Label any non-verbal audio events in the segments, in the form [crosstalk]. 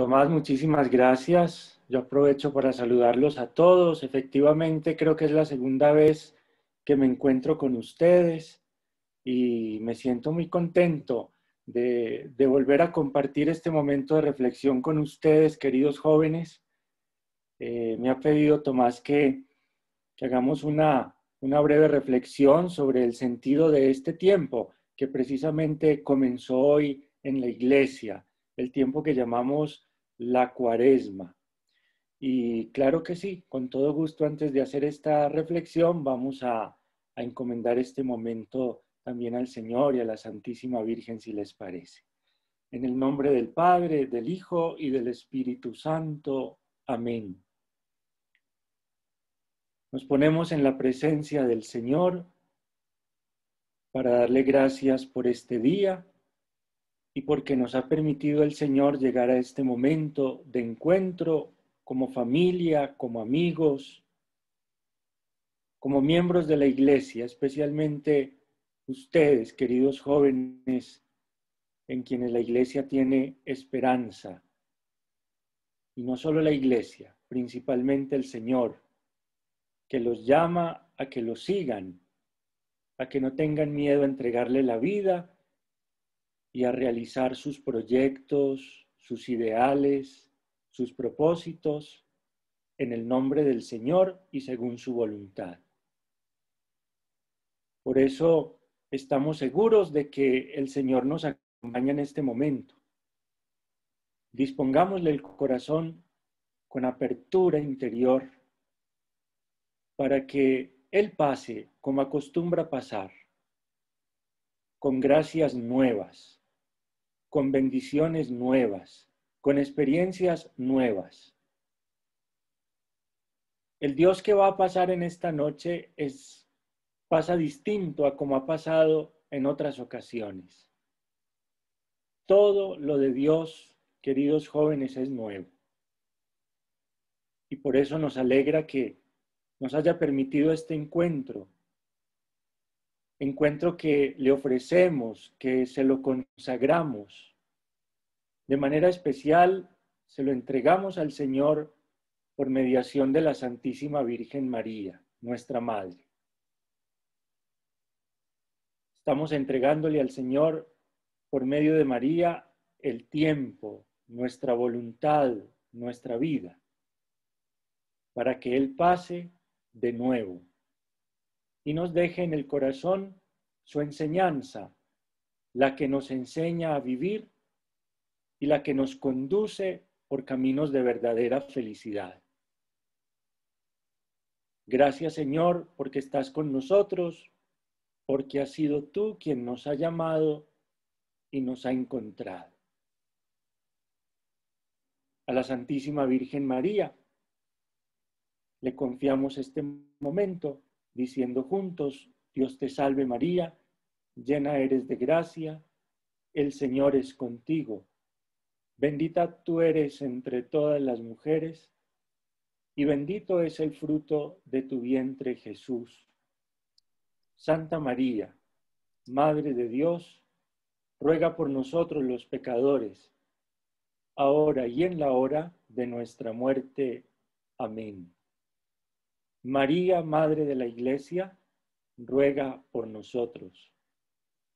Tomás, muchísimas gracias. Yo aprovecho para saludarlos a todos. Efectivamente, creo que es la segunda vez que me encuentro con ustedes y me siento muy contento de, volver a compartir este momento de reflexión con ustedes, queridos jóvenes. Eh, me ha pedido Tomás que, hagamos una, una breve reflexión sobre el sentido de este tiempo que precisamente comenzó hoy en la iglesia, el tiempo que llamamos la cuaresma. Y claro que sí, con todo gusto, antes de hacer esta reflexión, vamos a, encomendar este momento también al Señor y a la Santísima Virgen, si les parece. En el nombre del Padre, del Hijo y del Espíritu Santo. Amén. Nos ponemos en la presencia del Señor para darle gracias por este día y porque nos ha permitido el Señor llegar a este momento de encuentro como familia, como amigos, como miembros de la iglesia, especialmente ustedes, queridos jóvenes, en quienes la iglesia tiene esperanza. Y no solo la iglesia, principalmente el Señor, que los llama a que lo sigan, a que no tengan miedo a entregarle la vida y a realizar sus proyectos, sus ideales, sus propósitos en el nombre del Señor y según su voluntad. Por eso estamos seguros de que el Señor nos acompaña en este momento. Dispongámosle el corazón con apertura interior para que Él pase como acostumbra pasar, con gracias nuevas con bendiciones nuevas, con experiencias nuevas. El Dios que va a pasar en esta noche es, pasa distinto a como ha pasado en otras ocasiones. Todo lo de Dios, queridos jóvenes, es nuevo. Y por eso nos alegra que nos haya permitido este encuentro. Encuentro que le ofrecemos, que se lo consagramos de manera especial, se lo entregamos al Señor por mediación de la Santísima Virgen María, nuestra Madre. Estamos entregándole al Señor por medio de María el tiempo, nuestra voluntad, nuestra vida, para que Él pase de nuevo y nos deje en el corazón su enseñanza, la que nos enseña a vivir y la que nos conduce por caminos de verdadera felicidad. Gracias Señor porque estás con nosotros, porque has sido tú quien nos ha llamado y nos ha encontrado. A la Santísima Virgen María le confiamos este momento diciendo juntos, Dios te salve María, llena eres de gracia, el Señor es contigo Bendita tú eres entre todas las mujeres, y bendito es el fruto de tu vientre, Jesús. Santa María, Madre de Dios, ruega por nosotros los pecadores, ahora y en la hora de nuestra muerte. Amén. María, Madre de la Iglesia, ruega por nosotros.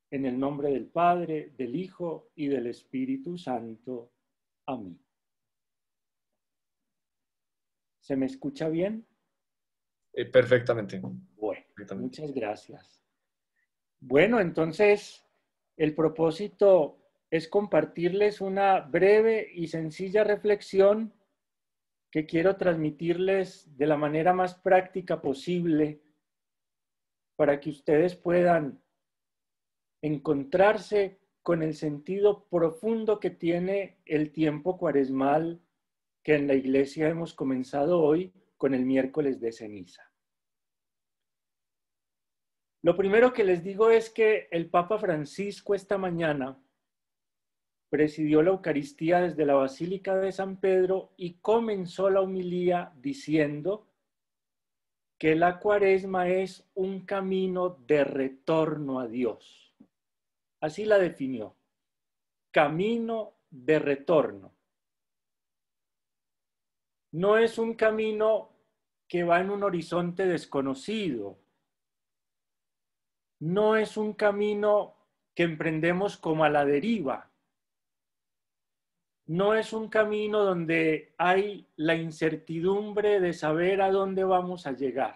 En el nombre del Padre, del Hijo y del Espíritu Santo a mí. ¿Se me escucha bien? Eh, perfectamente. Bueno, muchas gracias. Bueno, entonces el propósito es compartirles una breve y sencilla reflexión que quiero transmitirles de la manera más práctica posible para que ustedes puedan encontrarse con el sentido profundo que tiene el tiempo cuaresmal que en la iglesia hemos comenzado hoy con el miércoles de ceniza. Lo primero que les digo es que el Papa Francisco esta mañana presidió la Eucaristía desde la Basílica de San Pedro y comenzó la humilía diciendo que la cuaresma es un camino de retorno a Dios Así la definió. Camino de retorno. No es un camino que va en un horizonte desconocido. No es un camino que emprendemos como a la deriva. No es un camino donde hay la incertidumbre de saber a dónde vamos a llegar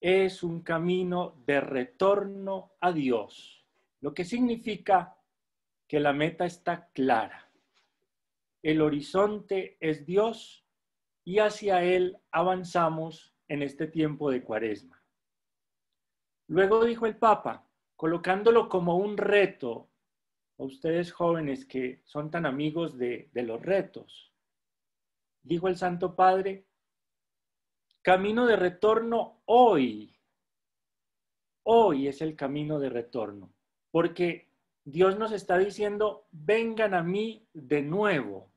es un camino de retorno a Dios, lo que significa que la meta está clara. El horizonte es Dios y hacia Él avanzamos en este tiempo de cuaresma. Luego dijo el Papa, colocándolo como un reto a ustedes jóvenes que son tan amigos de, los retos, dijo el Santo Padre, Camino de retorno hoy. Hoy es el camino de retorno, porque Dios nos está diciendo, vengan a mí de nuevo.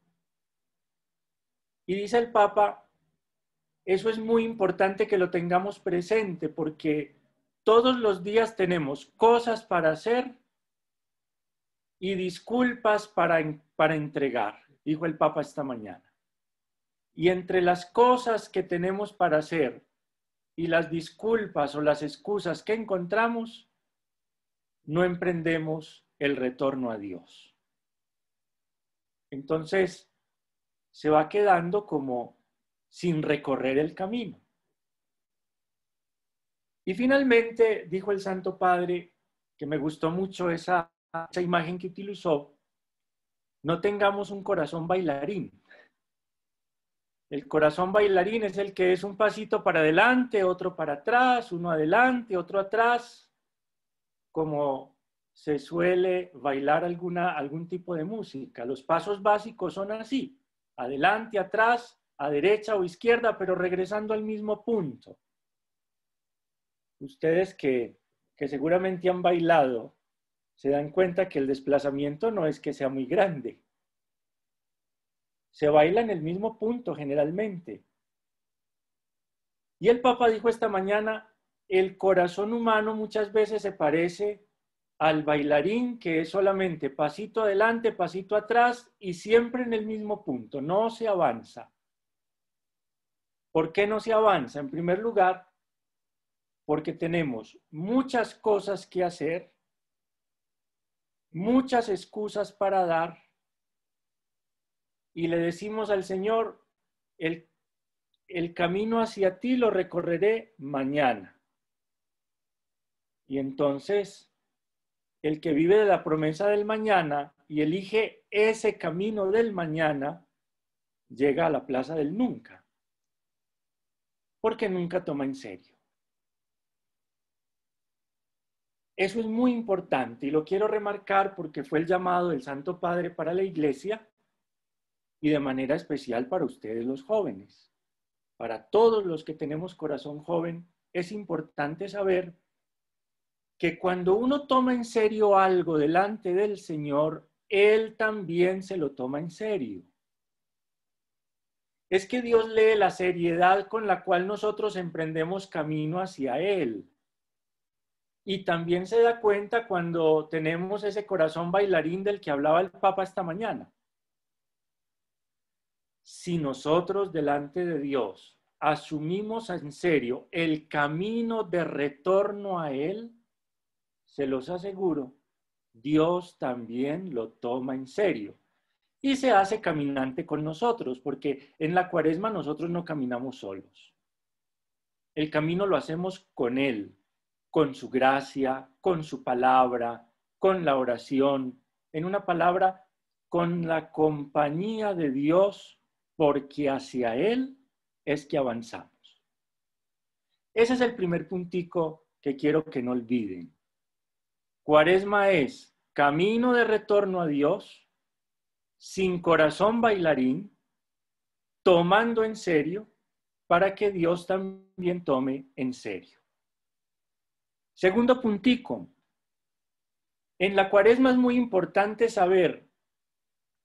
Y dice el Papa, eso es muy importante que lo tengamos presente, porque todos los días tenemos cosas para hacer y disculpas para, para entregar, dijo el Papa esta mañana. Y entre las cosas que tenemos para hacer y las disculpas o las excusas que encontramos, no emprendemos el retorno a Dios. Entonces, se va quedando como sin recorrer el camino. Y finalmente, dijo el Santo Padre, que me gustó mucho esa, imagen que utilizó, no tengamos un corazón bailarín el corazón bailarín es el que es un pasito para adelante, otro para atrás, uno adelante, otro atrás, como se suele bailar alguna, algún tipo de música. Los pasos básicos son así, adelante, atrás, a derecha o izquierda, pero regresando al mismo punto. Ustedes que, que seguramente han bailado, se dan cuenta que el desplazamiento no es que sea muy grande se baila en el mismo punto generalmente. Y el Papa dijo esta mañana, el corazón humano muchas veces se parece al bailarín que es solamente pasito adelante, pasito atrás y siempre en el mismo punto, no se avanza. ¿Por qué no se avanza? En primer lugar, porque tenemos muchas cosas que hacer, muchas excusas para dar y le decimos al Señor, el, camino hacia ti lo recorreré mañana. Y entonces, el que vive de la promesa del mañana y elige ese camino del mañana, llega a la plaza del nunca, porque nunca toma en serio. Eso es muy importante y lo quiero remarcar porque fue el llamado del Santo Padre para la Iglesia y de manera especial para ustedes los jóvenes. Para todos los que tenemos corazón joven, es importante saber que cuando uno toma en serio algo delante del Señor, Él también se lo toma en serio. Es que Dios lee la seriedad con la cual nosotros emprendemos camino hacia Él. Y también se da cuenta cuando tenemos ese corazón bailarín del que hablaba el Papa esta mañana si nosotros delante de Dios asumimos en serio el camino de retorno a Él, se los aseguro, Dios también lo toma en serio y se hace caminante con nosotros, porque en la cuaresma nosotros no caminamos solos. El camino lo hacemos con Él, con su gracia, con su palabra, con la oración, en una palabra, con la compañía de Dios porque hacia Él es que avanzamos. Ese es el primer puntico que quiero que no olviden. Cuaresma es camino de retorno a Dios, sin corazón bailarín, tomando en serio para que Dios también tome en serio. Segundo puntico. En la cuaresma es muy importante saber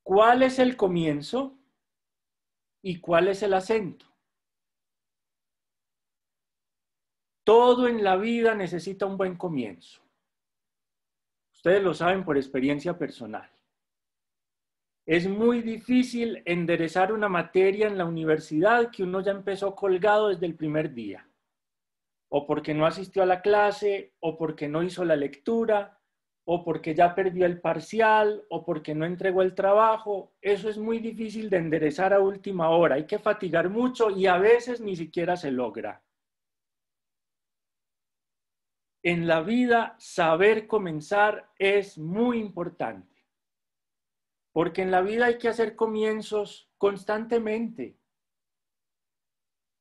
cuál es el comienzo ¿Y cuál es el acento? Todo en la vida necesita un buen comienzo. Ustedes lo saben por experiencia personal. Es muy difícil enderezar una materia en la universidad que uno ya empezó colgado desde el primer día, o porque no asistió a la clase, o porque no hizo la lectura, o porque ya perdió el parcial o porque no entregó el trabajo. Eso es muy difícil de enderezar a última hora. Hay que fatigar mucho y a veces ni siquiera se logra. En la vida, saber comenzar es muy importante, porque en la vida hay que hacer comienzos constantemente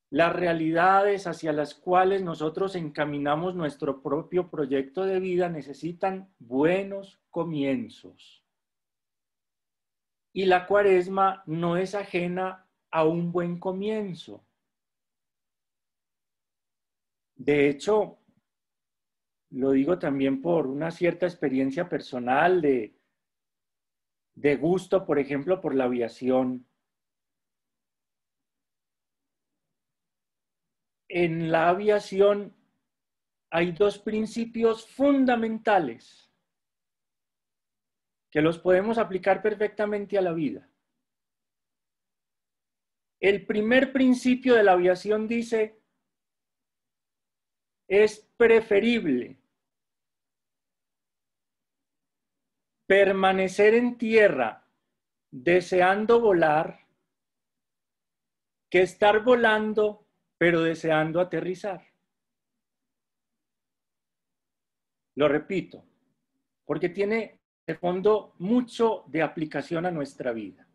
las realidades hacia las cuales nosotros encaminamos nuestro propio proyecto de vida necesitan buenos comienzos. Y la cuaresma no es ajena a un buen comienzo. De hecho, lo digo también por una cierta experiencia personal de, de gusto, por ejemplo, por la aviación en la aviación hay dos principios fundamentales que los podemos aplicar perfectamente a la vida. El primer principio de la aviación dice, es preferible permanecer en tierra deseando volar que estar volando pero deseando aterrizar. Lo repito, porque tiene de fondo mucho de aplicación a nuestra vida.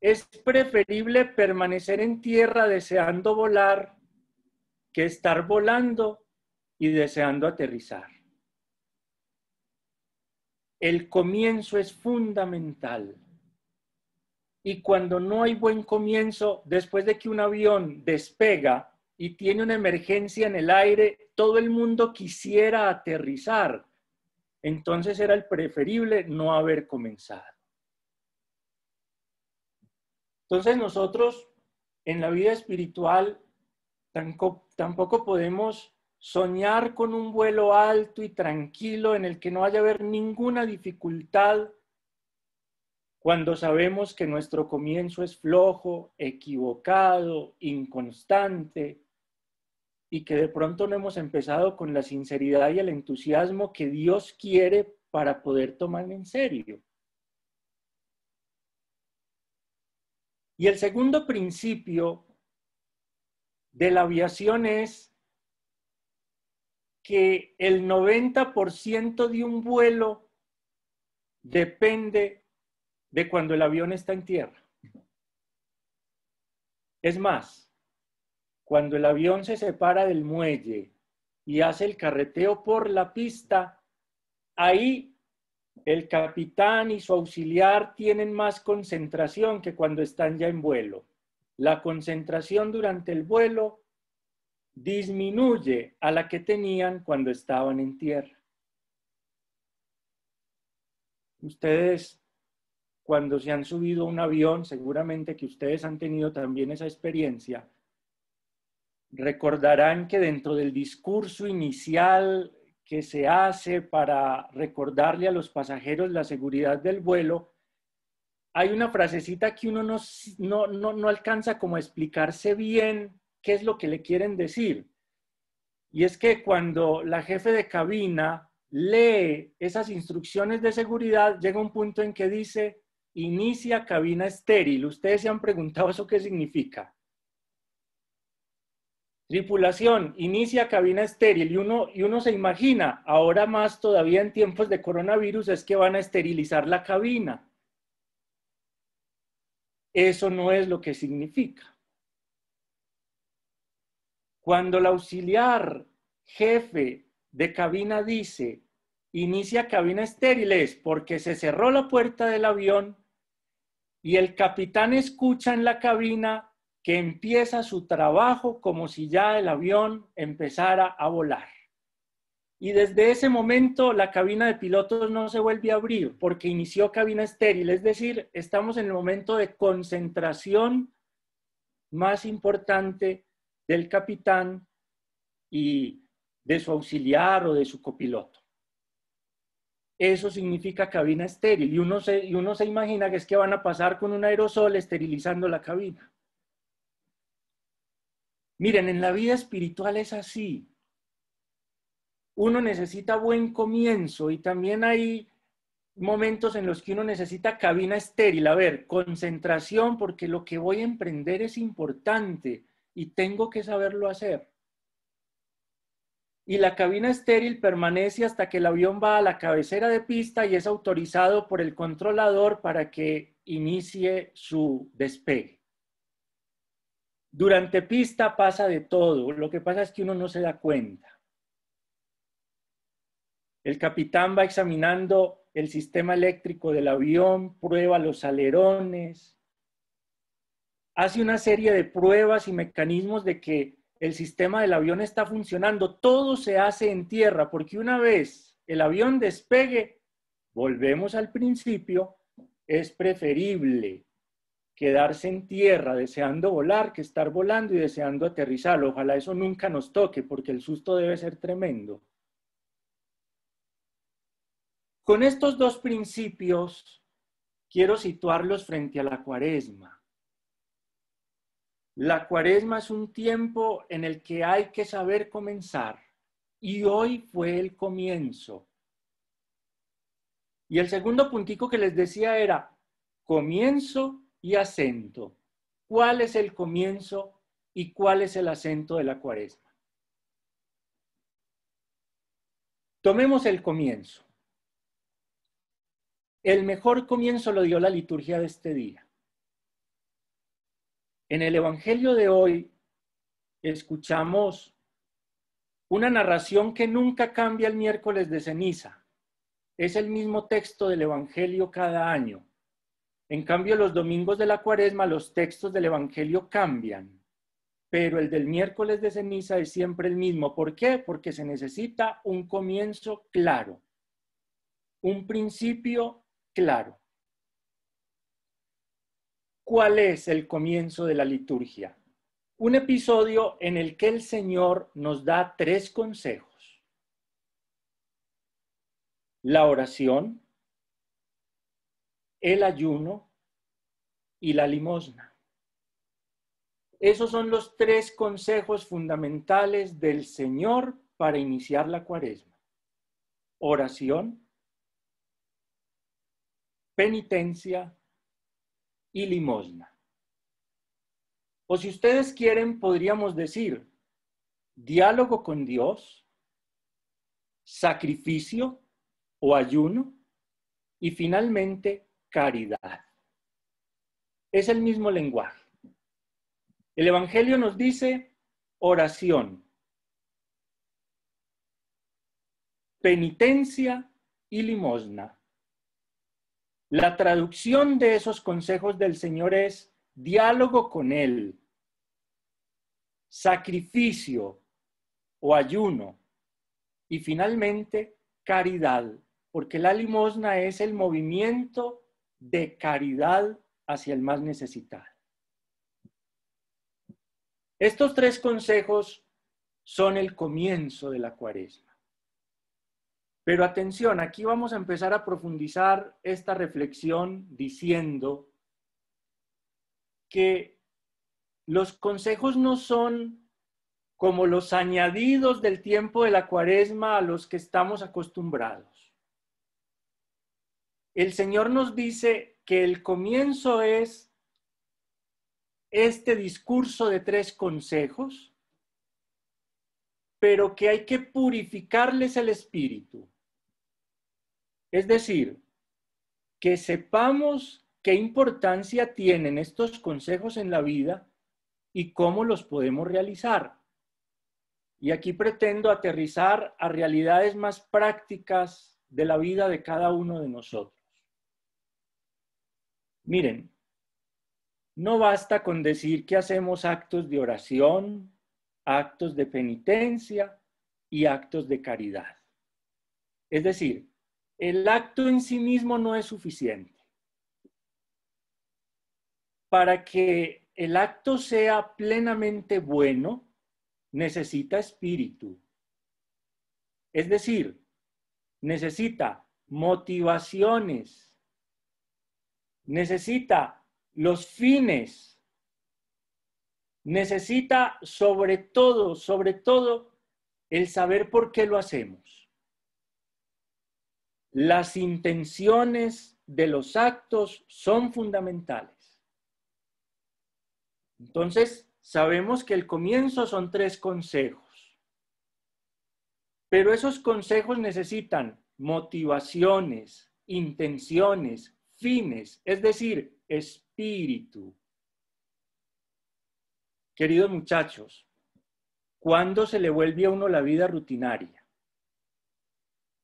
Es preferible permanecer en tierra deseando volar que estar volando y deseando aterrizar. El comienzo es fundamental y cuando no hay buen comienzo, después de que un avión despega y tiene una emergencia en el aire, todo el mundo quisiera aterrizar. Entonces era el preferible no haber comenzado. Entonces nosotros en la vida espiritual tampoco podemos soñar con un vuelo alto y tranquilo en el que no haya haber ninguna dificultad cuando sabemos que nuestro comienzo es flojo, equivocado, inconstante y que de pronto no hemos empezado con la sinceridad y el entusiasmo que Dios quiere para poder tomar en serio. Y el segundo principio de la aviación es que el 90% de un vuelo depende de cuando el avión está en tierra. Es más, cuando el avión se separa del muelle y hace el carreteo por la pista, ahí el capitán y su auxiliar tienen más concentración que cuando están ya en vuelo. La concentración durante el vuelo disminuye a la que tenían cuando estaban en tierra. Ustedes cuando se han subido a un avión, seguramente que ustedes han tenido también esa experiencia, recordarán que dentro del discurso inicial que se hace para recordarle a los pasajeros la seguridad del vuelo, hay una frasecita que uno no, no, no, alcanza como a explicarse bien qué es lo que le quieren decir. Y es que cuando la jefe de cabina lee esas instrucciones de seguridad, llega un punto en que dice, inicia cabina estéril. ¿Ustedes se han preguntado eso qué significa? Tripulación, inicia cabina estéril y uno, y uno se imagina, ahora más todavía en tiempos de coronavirus es que van a esterilizar la cabina. Eso no es lo que significa. Cuando el auxiliar jefe de cabina dice, inicia cabina estéril es porque se cerró la puerta del avión y el capitán escucha en la cabina que empieza su trabajo como si ya el avión empezara a volar. Y desde ese momento la cabina de pilotos no se vuelve a abrir porque inició cabina estéril, es decir, estamos en el momento de concentración más importante del capitán y de su auxiliar o de su copiloto eso significa cabina estéril. Y uno, se, y uno se imagina que es que van a pasar con un aerosol esterilizando la cabina. Miren, en la vida espiritual es así. Uno necesita buen comienzo y también hay momentos en los que uno necesita cabina estéril. A ver, concentración porque lo que voy a emprender es importante y tengo que saberlo hacer y la cabina estéril permanece hasta que el avión va a la cabecera de pista y es autorizado por el controlador para que inicie su despegue. Durante pista pasa de todo, lo que pasa es que uno no se da cuenta. El capitán va examinando el sistema eléctrico del avión, prueba los alerones, hace una serie de pruebas y mecanismos de que el sistema del avión está funcionando, todo se hace en tierra, porque una vez el avión despegue, volvemos al principio, es preferible quedarse en tierra deseando volar que estar volando y deseando aterrizar. Ojalá eso nunca nos toque, porque el susto debe ser tremendo. Con estos dos principios quiero situarlos frente a la cuaresma. La cuaresma es un tiempo en el que hay que saber comenzar y hoy fue el comienzo. Y el segundo puntico que les decía era comienzo y acento. ¿Cuál es el comienzo y cuál es el acento de la cuaresma? Tomemos el comienzo. El mejor comienzo lo dio la liturgia de este día. En el Evangelio de hoy escuchamos una narración que nunca cambia el miércoles de ceniza. Es el mismo texto del Evangelio cada año. En cambio, los domingos de la cuaresma los textos del Evangelio cambian, pero el del miércoles de ceniza es siempre el mismo. ¿Por qué? Porque se necesita un comienzo claro, un principio claro cuál es el comienzo de la liturgia. Un episodio en el que el Señor nos da tres consejos. La oración, el ayuno y la limosna. Esos son los tres consejos fundamentales del Señor para iniciar la cuaresma. Oración, penitencia y limosna. O si ustedes quieren, podríamos decir diálogo con Dios, sacrificio o ayuno y finalmente caridad. Es el mismo lenguaje. El Evangelio nos dice oración, penitencia y limosna. La traducción de esos consejos del Señor es diálogo con Él, sacrificio o ayuno y finalmente caridad, porque la limosna es el movimiento de caridad hacia el más necesitado. Estos tres consejos son el comienzo de la cuaresma. Pero atención, aquí vamos a empezar a profundizar esta reflexión diciendo que los consejos no son como los añadidos del tiempo de la cuaresma a los que estamos acostumbrados. El Señor nos dice que el comienzo es este discurso de tres consejos, pero que hay que purificarles el espíritu es decir, que sepamos qué importancia tienen estos consejos en la vida y cómo los podemos realizar. Y aquí pretendo aterrizar a realidades más prácticas de la vida de cada uno de nosotros. Miren, no basta con decir que hacemos actos de oración, actos de penitencia y actos de caridad. Es decir, el acto en sí mismo no es suficiente. Para que el acto sea plenamente bueno, necesita espíritu. Es decir, necesita motivaciones, necesita los fines, necesita sobre todo, sobre todo, el saber por qué lo hacemos. Las intenciones de los actos son fundamentales. Entonces, sabemos que el comienzo son tres consejos, pero esos consejos necesitan motivaciones, intenciones, fines, es decir, espíritu. Queridos muchachos, ¿cuándo se le vuelve a uno la vida rutinaria?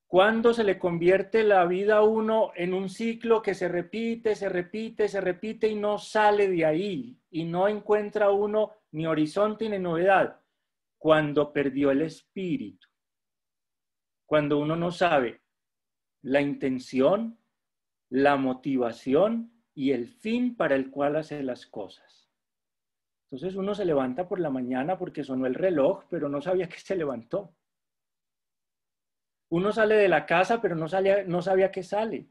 cuando se le convierte la vida a uno en un ciclo que se repite, se repite, se repite y no sale de ahí y no encuentra uno ni horizonte ni novedad, cuando perdió el espíritu, cuando uno no sabe la intención, la motivación y el fin para el cual hace las cosas. Entonces uno se levanta por la mañana porque sonó el reloj, pero no sabía que se levantó. Uno sale de la casa, pero no, sale, no sabía qué sale.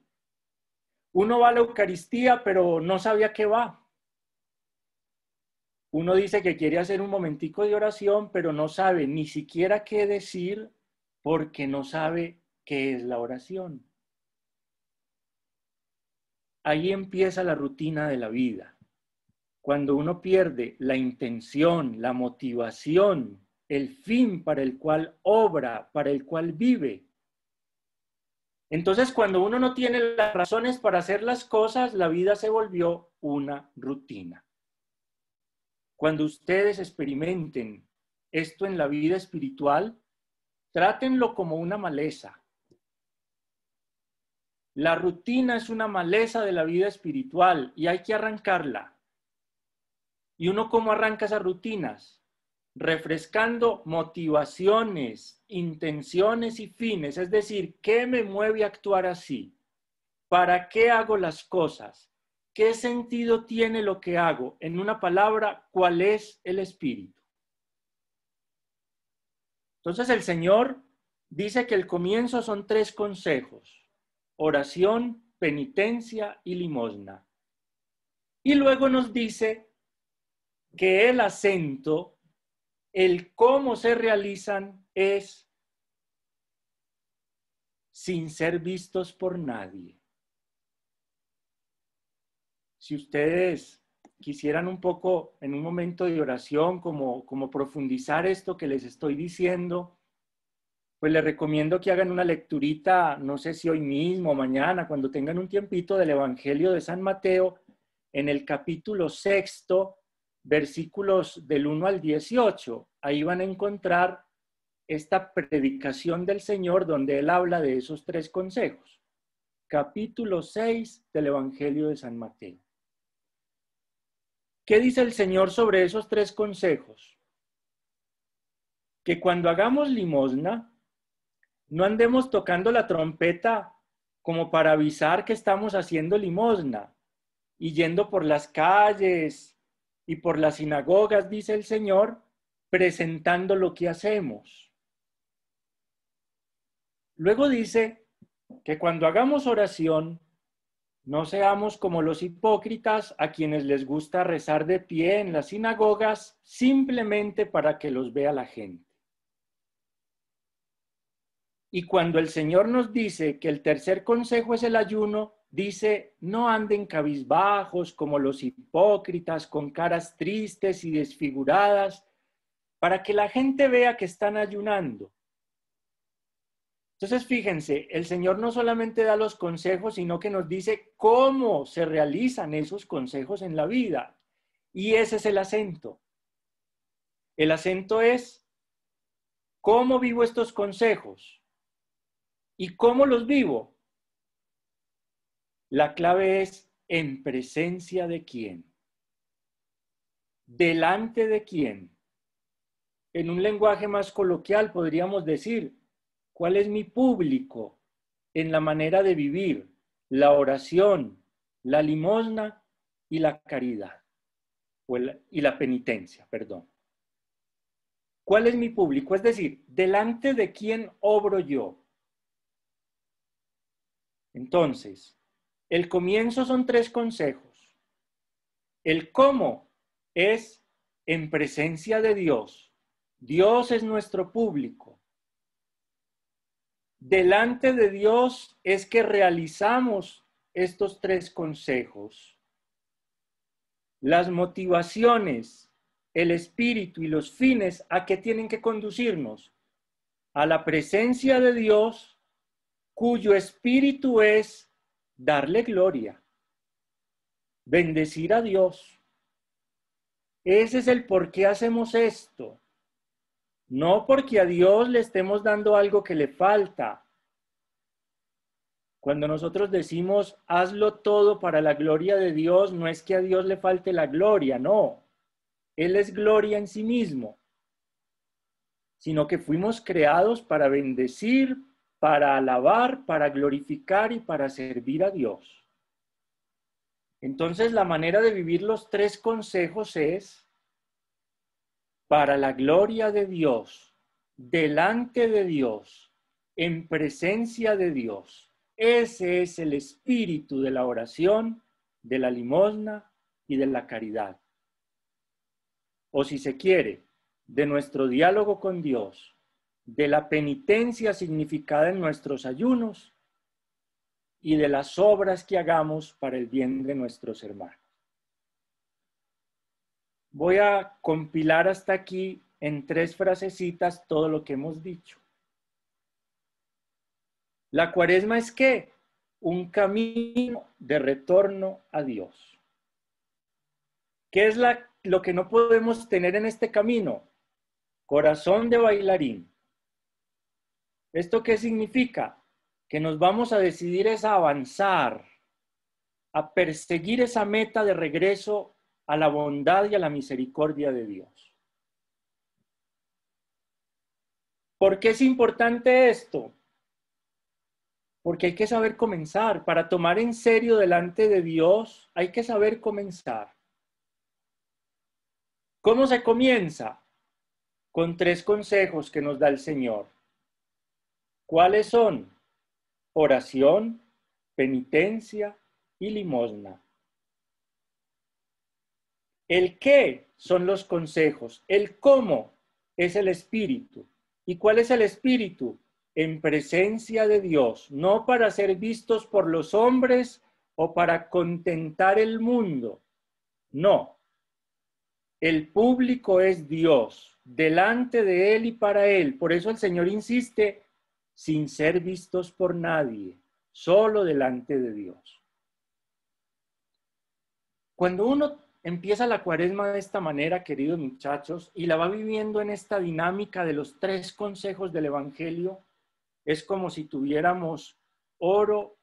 Uno va a la Eucaristía, pero no sabía qué va. Uno dice que quiere hacer un momentico de oración, pero no sabe ni siquiera qué decir porque no sabe qué es la oración. Ahí empieza la rutina de la vida. Cuando uno pierde la intención, la motivación, el fin para el cual obra, para el cual vive, entonces, cuando uno no tiene las razones para hacer las cosas, la vida se volvió una rutina. Cuando ustedes experimenten esto en la vida espiritual, trátenlo como una maleza. La rutina es una maleza de la vida espiritual y hay que arrancarla. ¿Y uno cómo arranca esas rutinas? refrescando motivaciones, intenciones y fines, es decir, ¿qué me mueve a actuar así? ¿Para qué hago las cosas? ¿Qué sentido tiene lo que hago? En una palabra, ¿cuál es el espíritu? Entonces el Señor dice que el comienzo son tres consejos, oración, penitencia y limosna. Y luego nos dice que el acento el cómo se realizan es sin ser vistos por nadie. Si ustedes quisieran un poco en un momento de oración, como, profundizar esto que les estoy diciendo, pues les recomiendo que hagan una lecturita, no sé si hoy mismo mañana, cuando tengan un tiempito del Evangelio de San Mateo, en el capítulo sexto, versículos del 1 al 18. Ahí van a encontrar esta predicación del Señor donde Él habla de esos tres consejos. Capítulo 6 del Evangelio de San Mateo. ¿Qué dice el Señor sobre esos tres consejos? Que cuando hagamos limosna, no andemos tocando la trompeta como para avisar que estamos haciendo limosna y yendo por las calles y por las sinagogas, dice el Señor, presentando lo que hacemos. Luego dice que cuando hagamos oración, no seamos como los hipócritas a quienes les gusta rezar de pie en las sinagogas simplemente para que los vea la gente. Y cuando el Señor nos dice que el tercer consejo es el ayuno, dice, no anden cabizbajos como los hipócritas, con caras tristes y desfiguradas, para que la gente vea que están ayunando. Entonces, fíjense, el Señor no solamente da los consejos, sino que nos dice cómo se realizan esos consejos en la vida. Y ese es el acento. El acento es cómo vivo estos consejos y cómo los vivo la clave es en presencia de quién, delante de quién. En un lenguaje más coloquial podríamos decir, ¿cuál es mi público en la manera de vivir, la oración, la limosna y la caridad? y la penitencia, perdón. ¿Cuál es mi público? Es decir, ¿delante de quién obro yo? Entonces, el comienzo son tres consejos. El cómo es en presencia de Dios. Dios es nuestro público. Delante de Dios es que realizamos estos tres consejos. Las motivaciones, el espíritu y los fines a que tienen que conducirnos. A la presencia de Dios, cuyo espíritu es darle gloria, bendecir a Dios. Ese es el por qué hacemos esto. No porque a Dios le estemos dando algo que le falta. Cuando nosotros decimos, hazlo todo para la gloria de Dios, no es que a Dios le falte la gloria, no. Él es gloria en sí mismo, sino que fuimos creados para bendecir, para alabar, para glorificar y para servir a Dios. Entonces, la manera de vivir los tres consejos es para la gloria de Dios, delante de Dios, en presencia de Dios. Ese es el espíritu de la oración, de la limosna y de la caridad. O si se quiere, de nuestro diálogo con Dios de la penitencia significada en nuestros ayunos y de las obras que hagamos para el bien de nuestros hermanos. Voy a compilar hasta aquí en tres frasecitas todo lo que hemos dicho. La cuaresma es qué? Un camino de retorno a Dios. ¿Qué es la, lo que no podemos tener en este camino? Corazón de bailarín, ¿Esto qué significa? Que nos vamos a decidir es a avanzar, a perseguir esa meta de regreso a la bondad y a la misericordia de Dios. ¿Por qué es importante esto? Porque hay que saber comenzar. Para tomar en serio delante de Dios, hay que saber comenzar. ¿Cómo se comienza? Con tres consejos que nos da el Señor. ¿Cuáles son? Oración, penitencia y limosna. El qué son los consejos, el cómo es el espíritu. ¿Y cuál es el espíritu? En presencia de Dios, no para ser vistos por los hombres o para contentar el mundo. No. El público es Dios, delante de Él y para Él. Por eso el Señor insiste sin ser vistos por nadie, solo delante de Dios. Cuando uno empieza la cuaresma de esta manera, queridos muchachos, y la va viviendo en esta dinámica de los tres consejos del Evangelio, es como si tuviéramos oro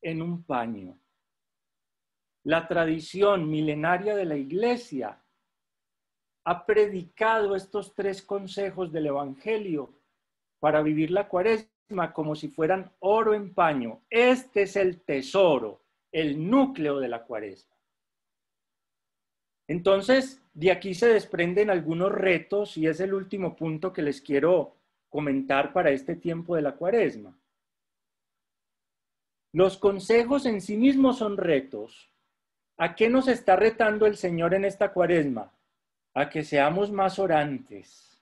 en un paño. La tradición milenaria de la iglesia ha predicado estos tres consejos del Evangelio para vivir la cuaresma como si fueran oro en paño. Este es el tesoro, el núcleo de la cuaresma. Entonces, de aquí se desprenden algunos retos y es el último punto que les quiero comentar para este tiempo de la cuaresma. Los consejos en sí mismos son retos. ¿A qué nos está retando el Señor en esta cuaresma? A que seamos más orantes.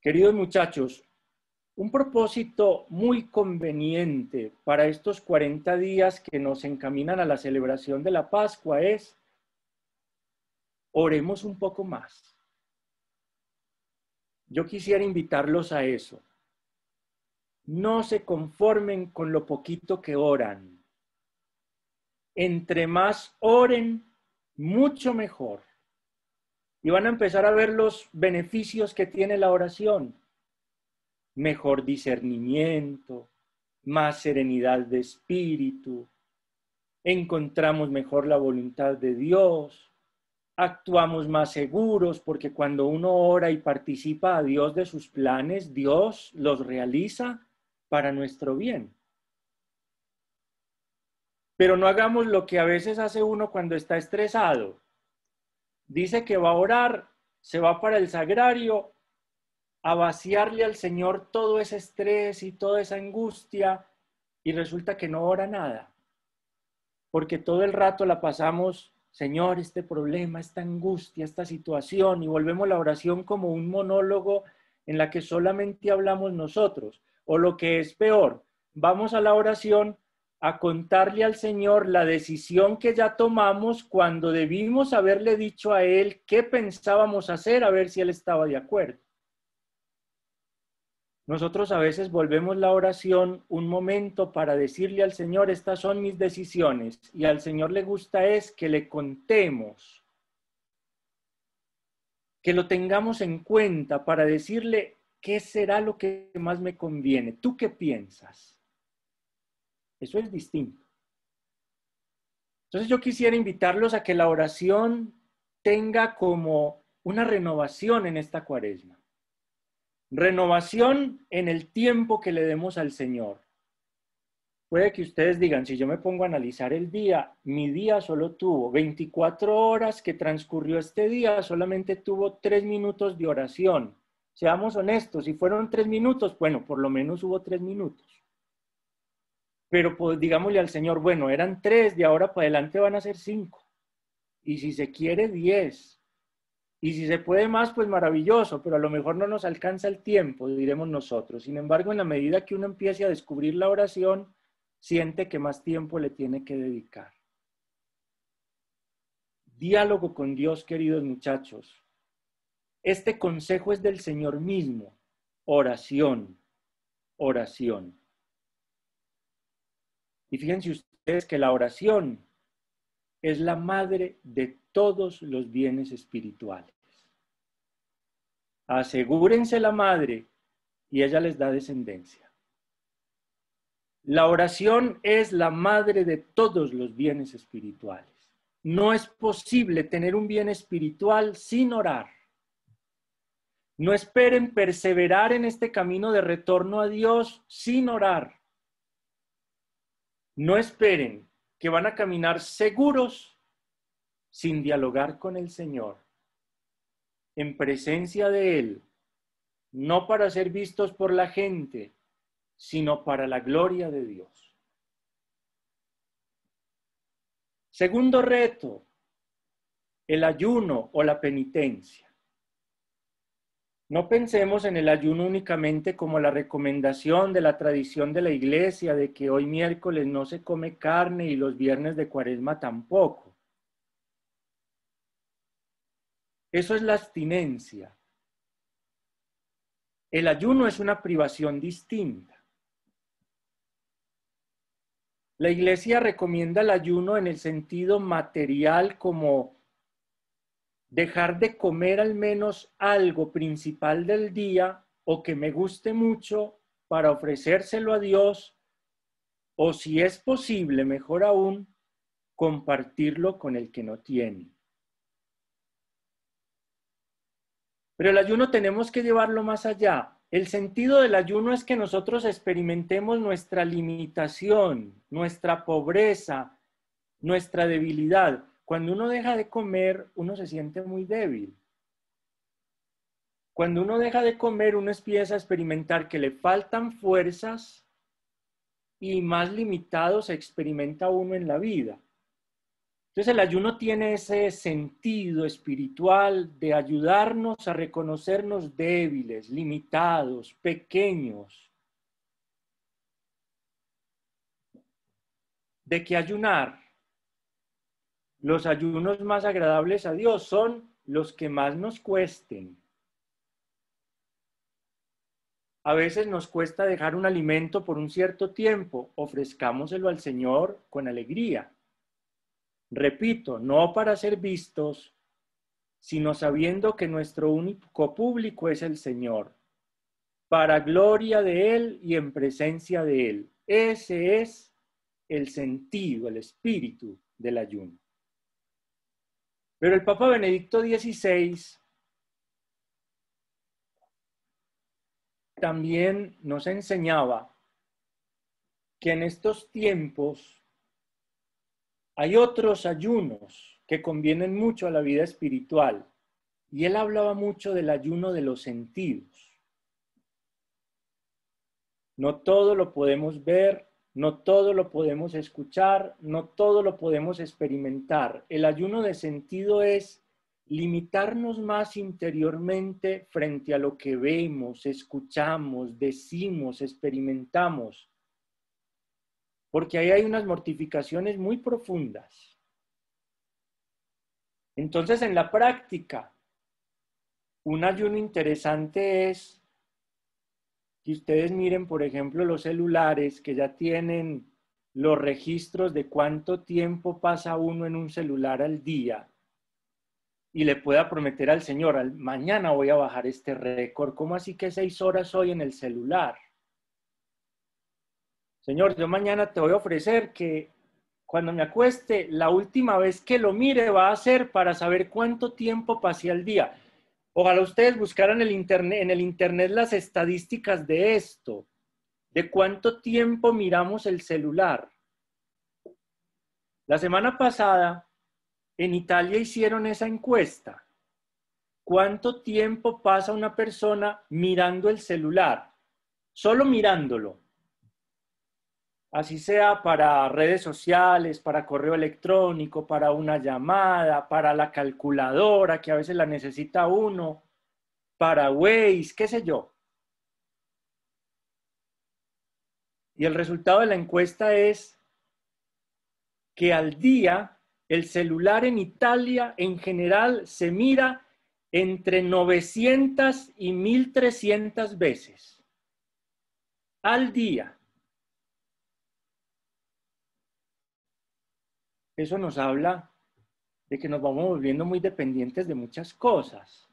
Queridos muchachos, un propósito muy conveniente para estos 40 días que nos encaminan a la celebración de la Pascua es, oremos un poco más. Yo quisiera invitarlos a eso. No se conformen con lo poquito que oran. Entre más oren, mucho mejor. Y van a empezar a ver los beneficios que tiene la oración mejor discernimiento, más serenidad de espíritu, encontramos mejor la voluntad de Dios, actuamos más seguros porque cuando uno ora y participa a Dios de sus planes, Dios los realiza para nuestro bien. Pero no hagamos lo que a veces hace uno cuando está estresado. Dice que va a orar, se va para el sagrario a vaciarle al Señor todo ese estrés y toda esa angustia y resulta que no ora nada. Porque todo el rato la pasamos, Señor, este problema, esta angustia, esta situación, y volvemos la oración como un monólogo en la que solamente hablamos nosotros. O lo que es peor, vamos a la oración a contarle al Señor la decisión que ya tomamos cuando debimos haberle dicho a Él qué pensábamos hacer, a ver si Él estaba de acuerdo. Nosotros a veces volvemos la oración un momento para decirle al Señor, estas son mis decisiones, y al Señor le gusta es que le contemos, que lo tengamos en cuenta para decirle qué será lo que más me conviene, tú qué piensas. Eso es distinto. Entonces yo quisiera invitarlos a que la oración tenga como una renovación en esta cuaresma Renovación en el tiempo que le demos al Señor. Puede que ustedes digan, si yo me pongo a analizar el día, mi día solo tuvo 24 horas que transcurrió este día, solamente tuvo 3 minutos de oración. Seamos honestos, si fueron 3 minutos, bueno, por lo menos hubo 3 minutos. Pero pues, digámosle al Señor, bueno, eran 3, de ahora para adelante van a ser 5. Y si se quiere 10, y si se puede más, pues maravilloso, pero a lo mejor no nos alcanza el tiempo, diremos nosotros. Sin embargo, en la medida que uno empiece a descubrir la oración, siente que más tiempo le tiene que dedicar. Diálogo con Dios, queridos muchachos. Este consejo es del Señor mismo. Oración, oración. Y fíjense ustedes que la oración es la madre de todos los bienes espirituales. Asegúrense la madre y ella les da descendencia. La oración es la madre de todos los bienes espirituales. No es posible tener un bien espiritual sin orar. No esperen perseverar en este camino de retorno a Dios sin orar. No esperen que van a caminar seguros sin dialogar con el Señor, en presencia de Él, no para ser vistos por la gente, sino para la gloria de Dios. Segundo reto, el ayuno o la penitencia. No pensemos en el ayuno únicamente como la recomendación de la tradición de la iglesia de que hoy miércoles no se come carne y los viernes de cuaresma tampoco. Eso es la abstinencia. El ayuno es una privación distinta. La iglesia recomienda el ayuno en el sentido material como dejar de comer al menos algo principal del día o que me guste mucho para ofrecérselo a Dios o si es posible, mejor aún, compartirlo con el que no tiene. Pero el ayuno tenemos que llevarlo más allá. El sentido del ayuno es que nosotros experimentemos nuestra limitación, nuestra pobreza, nuestra debilidad. Cuando uno deja de comer, uno se siente muy débil. Cuando uno deja de comer, uno empieza a experimentar que le faltan fuerzas y más limitado se experimenta uno en la vida. Entonces el ayuno tiene ese sentido espiritual de ayudarnos a reconocernos débiles, limitados, pequeños. De que ayunar los ayunos más agradables a Dios son los que más nos cuesten. A veces nos cuesta dejar un alimento por un cierto tiempo, ofrezcámoselo al Señor con alegría. Repito, no para ser vistos, sino sabiendo que nuestro único público es el Señor, para gloria de Él y en presencia de Él. Ese es el sentido, el espíritu del ayuno. Pero el Papa Benedicto XVI también nos enseñaba que en estos tiempos hay otros ayunos que convienen mucho a la vida espiritual. Y él hablaba mucho del ayuno de los sentidos. No todo lo podemos ver, no todo lo podemos escuchar, no todo lo podemos experimentar. El ayuno de sentido es limitarnos más interiormente frente a lo que vemos, escuchamos, decimos, experimentamos, porque ahí hay unas mortificaciones muy profundas. Entonces, en la práctica, un ayuno interesante es si ustedes miren, por ejemplo, los celulares que ya tienen los registros de cuánto tiempo pasa uno en un celular al día y le pueda prometer al Señor, mañana voy a bajar este récord, ¿cómo así que seis horas hoy en el celular? Señor, yo mañana te voy a ofrecer que cuando me acueste, la última vez que lo mire va a ser para saber cuánto tiempo pasé al día. Ojalá ustedes buscaran el internet, en el Internet las estadísticas de esto, de cuánto tiempo miramos el celular. La semana pasada en Italia hicieron esa encuesta. ¿Cuánto tiempo pasa una persona mirando el celular? Solo mirándolo así sea para redes sociales, para correo electrónico, para una llamada, para la calculadora que a veces la necesita uno, para Waze, qué sé yo. Y el resultado de la encuesta es que al día el celular en Italia en general se mira entre 900 y 1300 veces. Al día eso nos habla de que nos vamos volviendo muy dependientes de muchas cosas.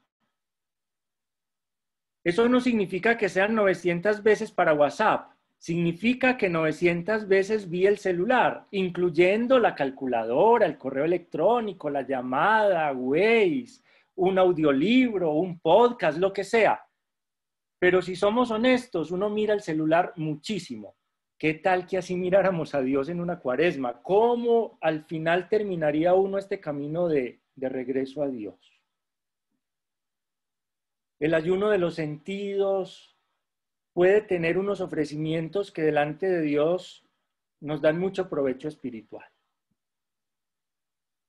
Eso no significa que sean 900 veces para WhatsApp, significa que 900 veces vi el celular, incluyendo la calculadora, el correo electrónico, la llamada, Waze, un audiolibro, un podcast, lo que sea. Pero si somos honestos, uno mira el celular muchísimo. ¿Qué tal que así miráramos a Dios en una cuaresma? ¿Cómo al final terminaría uno este camino de, de regreso a Dios? El ayuno de los sentidos puede tener unos ofrecimientos que delante de Dios nos dan mucho provecho espiritual.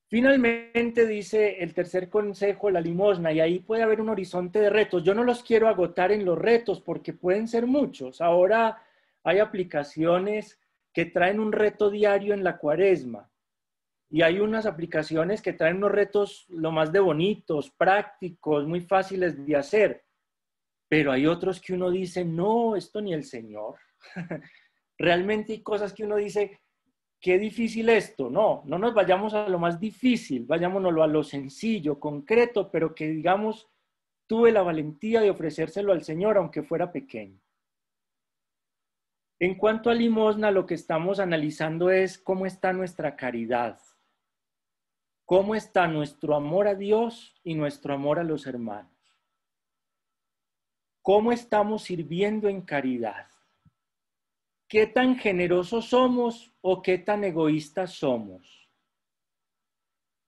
Finalmente dice el tercer consejo, la limosna, y ahí puede haber un horizonte de retos. Yo no los quiero agotar en los retos porque pueden ser muchos. Ahora hay aplicaciones que traen un reto diario en la cuaresma y hay unas aplicaciones que traen unos retos lo más de bonitos, prácticos, muy fáciles de hacer, pero hay otros que uno dice, no, esto ni el Señor. [laughs] Realmente hay cosas que uno dice, qué difícil esto, no, no nos vayamos a lo más difícil, vayámonos a lo sencillo, concreto, pero que digamos, tuve la valentía de ofrecérselo al Señor aunque fuera pequeño. En cuanto a limosna, lo que estamos analizando es cómo está nuestra caridad, cómo está nuestro amor a Dios y nuestro amor a los hermanos, cómo estamos sirviendo en caridad, qué tan generosos somos o qué tan egoístas somos.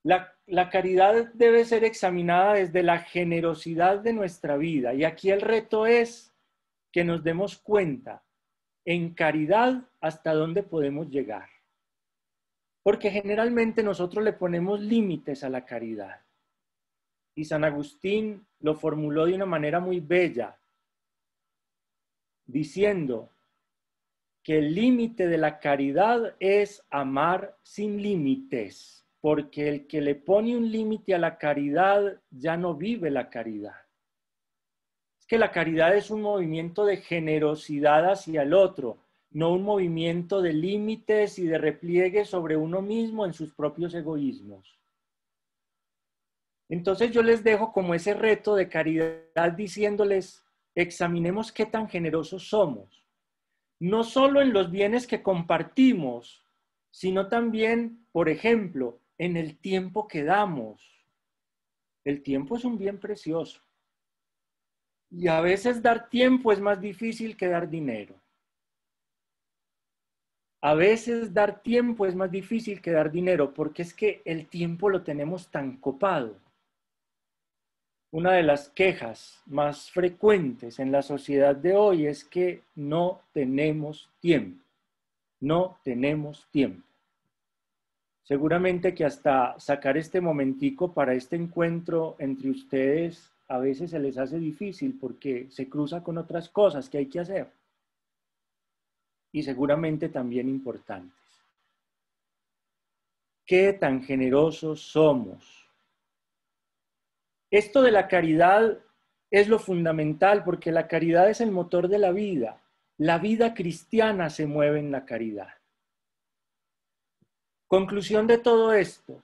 La, la caridad debe ser examinada desde la generosidad de nuestra vida y aquí el reto es que nos demos cuenta en caridad hasta dónde podemos llegar. Porque generalmente nosotros le ponemos límites a la caridad. Y San Agustín lo formuló de una manera muy bella, diciendo que el límite de la caridad es amar sin límites, porque el que le pone un límite a la caridad ya no vive la caridad que la caridad es un movimiento de generosidad hacia el otro, no un movimiento de límites y de repliegue sobre uno mismo en sus propios egoísmos. Entonces yo les dejo como ese reto de caridad diciéndoles, examinemos qué tan generosos somos, no solo en los bienes que compartimos, sino también, por ejemplo, en el tiempo que damos. El tiempo es un bien precioso. Y a veces dar tiempo es más difícil que dar dinero. A veces dar tiempo es más difícil que dar dinero porque es que el tiempo lo tenemos tan copado. Una de las quejas más frecuentes en la sociedad de hoy es que no tenemos tiempo. No tenemos tiempo. Seguramente que hasta sacar este momentico para este encuentro entre ustedes a veces se les hace difícil porque se cruza con otras cosas que hay que hacer y seguramente también importantes. ¿Qué tan generosos somos? Esto de la caridad es lo fundamental porque la caridad es el motor de la vida. La vida cristiana se mueve en la caridad. Conclusión de todo esto,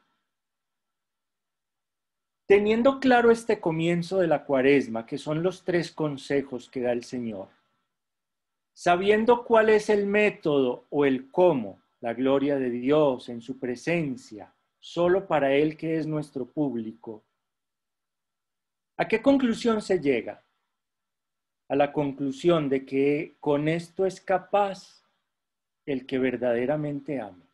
Teniendo claro este comienzo de la cuaresma, que son los tres consejos que da el Señor, sabiendo cuál es el método o el cómo, la gloria de Dios en su presencia, solo para Él que es nuestro público, ¿a qué conclusión se llega? A la conclusión de que con esto es capaz el que verdaderamente ama.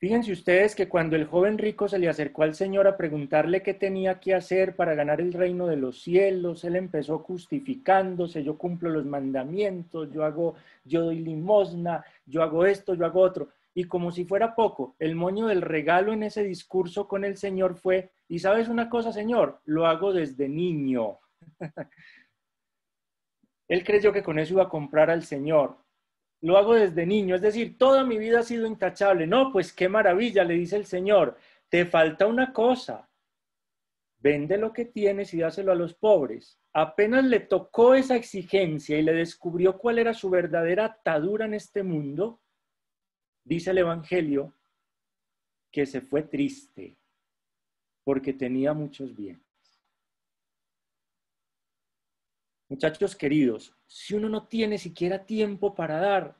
Fíjense ustedes que cuando el joven rico se le acercó al Señor a preguntarle qué tenía que hacer para ganar el reino de los cielos, él empezó justificándose, yo cumplo los mandamientos, yo hago, yo doy limosna, yo hago esto, yo hago otro. Y como si fuera poco, el moño del regalo en ese discurso con el Señor fue, y sabes una cosa, Señor, lo hago desde niño. [laughs] él creyó que con eso iba a comprar al Señor, lo hago desde niño, es decir, toda mi vida ha sido intachable. No, pues qué maravilla, le dice el Señor, te falta una cosa, vende lo que tienes y dáselo a los pobres. Apenas le tocó esa exigencia y le descubrió cuál era su verdadera atadura en este mundo, dice el Evangelio que se fue triste porque tenía muchos bienes. Muchachos queridos, si uno no tiene siquiera tiempo para dar,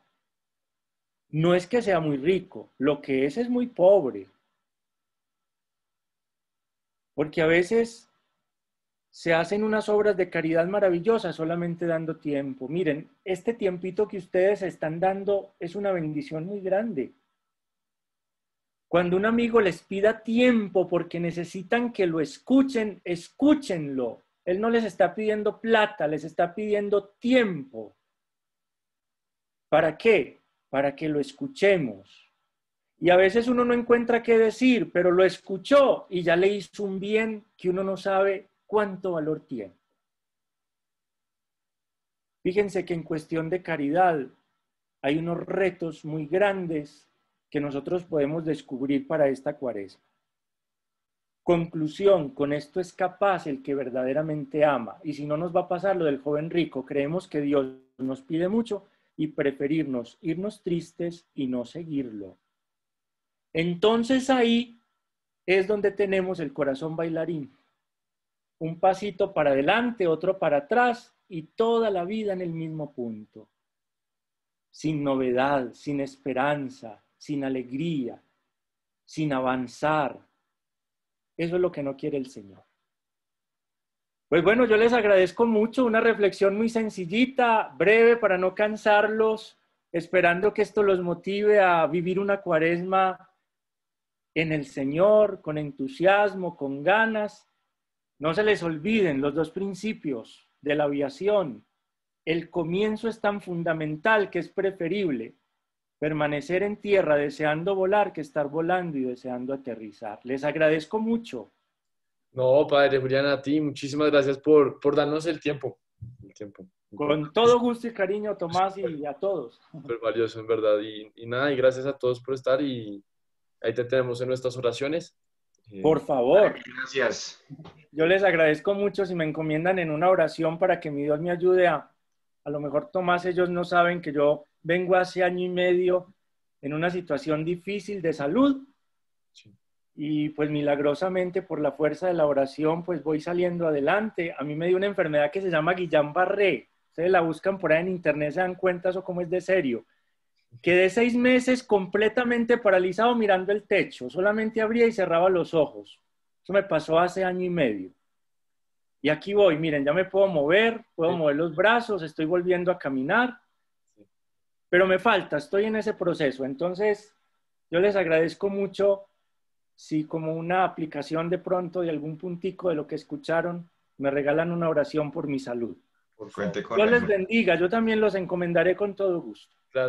no es que sea muy rico, lo que es es muy pobre. Porque a veces se hacen unas obras de caridad maravillosas solamente dando tiempo. Miren, este tiempito que ustedes están dando es una bendición muy grande. Cuando un amigo les pida tiempo porque necesitan que lo escuchen, escúchenlo. Él no les está pidiendo plata, les está pidiendo tiempo. ¿Para qué? Para que lo escuchemos. Y a veces uno no encuentra qué decir, pero lo escuchó y ya le hizo un bien que uno no sabe cuánto valor tiene. Fíjense que en cuestión de caridad hay unos retos muy grandes que nosotros podemos descubrir para esta cuaresma. Conclusión, con esto es capaz el que verdaderamente ama. Y si no nos va a pasar lo del joven rico, creemos que Dios nos pide mucho y preferirnos irnos tristes y no seguirlo. Entonces ahí es donde tenemos el corazón bailarín. Un pasito para adelante, otro para atrás y toda la vida en el mismo punto. Sin novedad, sin esperanza, sin alegría, sin avanzar, eso es lo que no quiere el Señor. Pues bueno, yo les agradezco mucho, una reflexión muy sencillita, breve, para no cansarlos, esperando que esto los motive a vivir una cuaresma en el Señor, con entusiasmo, con ganas. No se les olviden los dos principios de la aviación. El comienzo es tan fundamental que es preferible Permanecer en tierra deseando volar que estar volando y deseando aterrizar. Les agradezco mucho. No, padre Julián, a ti muchísimas gracias por, por darnos el tiempo. Con todo gusto y cariño, Tomás, y a todos. Súper valioso, en verdad. Y, nada, y gracias a todos por estar y ahí te tenemos en nuestras oraciones. Eh, por favor. Gracias. Yo les agradezco mucho si me encomiendan en una oración para que mi Dios me ayude a, a lo mejor Tomás, ellos no saben que yo vengo hace año y medio en una situación difícil de salud. Y pues milagrosamente por la fuerza de la oración, pues voy saliendo adelante. A mí me dio una enfermedad que se llama Guillain-Barré. Ustedes la buscan por ahí en internet, se dan cuenta eso cómo es de serio. Quedé seis meses completamente paralizado mirando el techo. Solamente abría y cerraba los ojos. Eso me pasó hace año y medio. Y aquí voy, miren, ya me puedo mover, puedo mover los brazos, estoy volviendo a caminar pero me falta, estoy en ese proceso. Entonces, yo les agradezco mucho si como una aplicación de pronto de algún puntico de lo que escucharon, me regalan una oración por mi salud. Por Dios les bendiga, yo también los encomendaré con todo gusto.